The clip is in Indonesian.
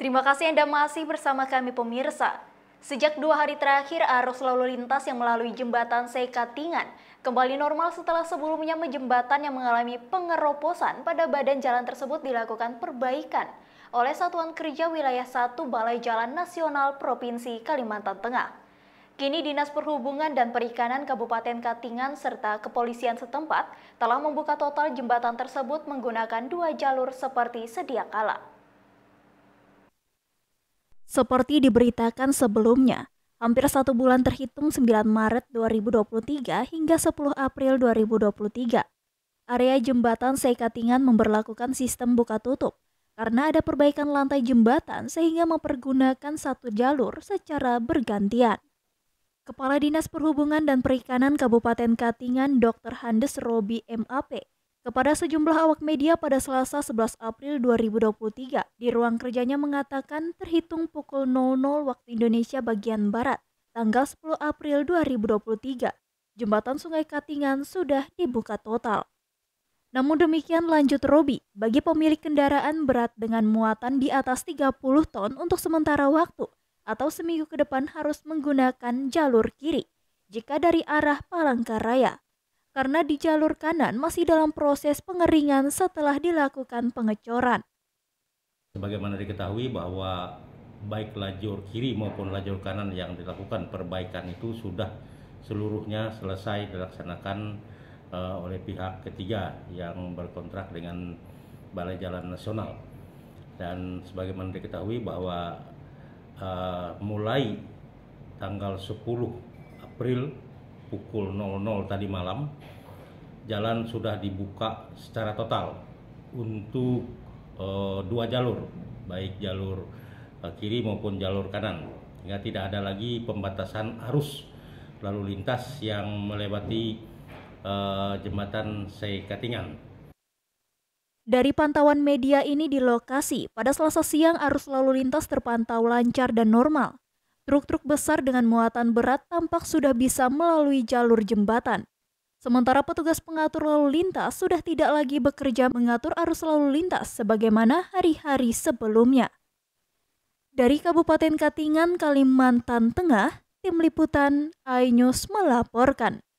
Terima kasih Anda masih bersama kami pemirsa. Sejak dua hari terakhir, arus lalu lintas yang melalui jembatan Sekatingan kembali normal setelah sebelumnya jembatan yang mengalami pengeroposan pada badan jalan tersebut dilakukan perbaikan oleh Satuan Kerja Wilayah 1 Balai Jalan Nasional Provinsi Kalimantan Tengah. Kini Dinas Perhubungan dan Perikanan Kabupaten Katingan serta kepolisian setempat telah membuka total jembatan tersebut menggunakan dua jalur seperti sedia kala. Seperti diberitakan sebelumnya, hampir satu bulan terhitung 9 Maret 2023 hingga 10 April 2023. Area jembatan Sekatingan memperlakukan sistem buka tutup karena ada perbaikan lantai jembatan sehingga mempergunakan satu jalur secara bergantian. Kepala Dinas Perhubungan dan Perikanan Kabupaten Katingan Dr. Handes Robi MAP kepada sejumlah awak media pada Selasa 11 April 2023, di ruang kerjanya mengatakan terhitung pukul 00 waktu Indonesia bagian Barat, tanggal 10 April 2023, jembatan Sungai Katingan sudah dibuka total. Namun demikian lanjut Robi, bagi pemilik kendaraan berat dengan muatan di atas 30 ton untuk sementara waktu atau seminggu ke depan harus menggunakan jalur kiri jika dari arah Palangkaraya karena di jalur kanan masih dalam proses pengeringan setelah dilakukan pengecoran. Sebagaimana diketahui bahwa baik lajur kiri maupun lajur kanan yang dilakukan perbaikan itu sudah seluruhnya selesai dilaksanakan uh, oleh pihak ketiga yang berkontrak dengan Balai Jalan Nasional. Dan sebagaimana diketahui bahwa uh, mulai tanggal 10 April pukul 00 tadi malam jalan sudah dibuka secara total untuk e, dua jalur baik jalur e, kiri maupun jalur kanan sehingga tidak ada lagi pembatasan arus lalu lintas yang melewati e, jembatan Seikatingan Dari pantauan media ini di lokasi, pada selasa siang arus lalu lintas terpantau lancar dan normal. Truk-truk besar dengan muatan berat tampak sudah bisa melalui jalur jembatan. Sementara petugas pengatur lalu lintas sudah tidak lagi bekerja mengatur arus lalu lintas sebagaimana hari-hari sebelumnya. Dari Kabupaten Katingan, Kalimantan Tengah, Tim Liputan iNews melaporkan.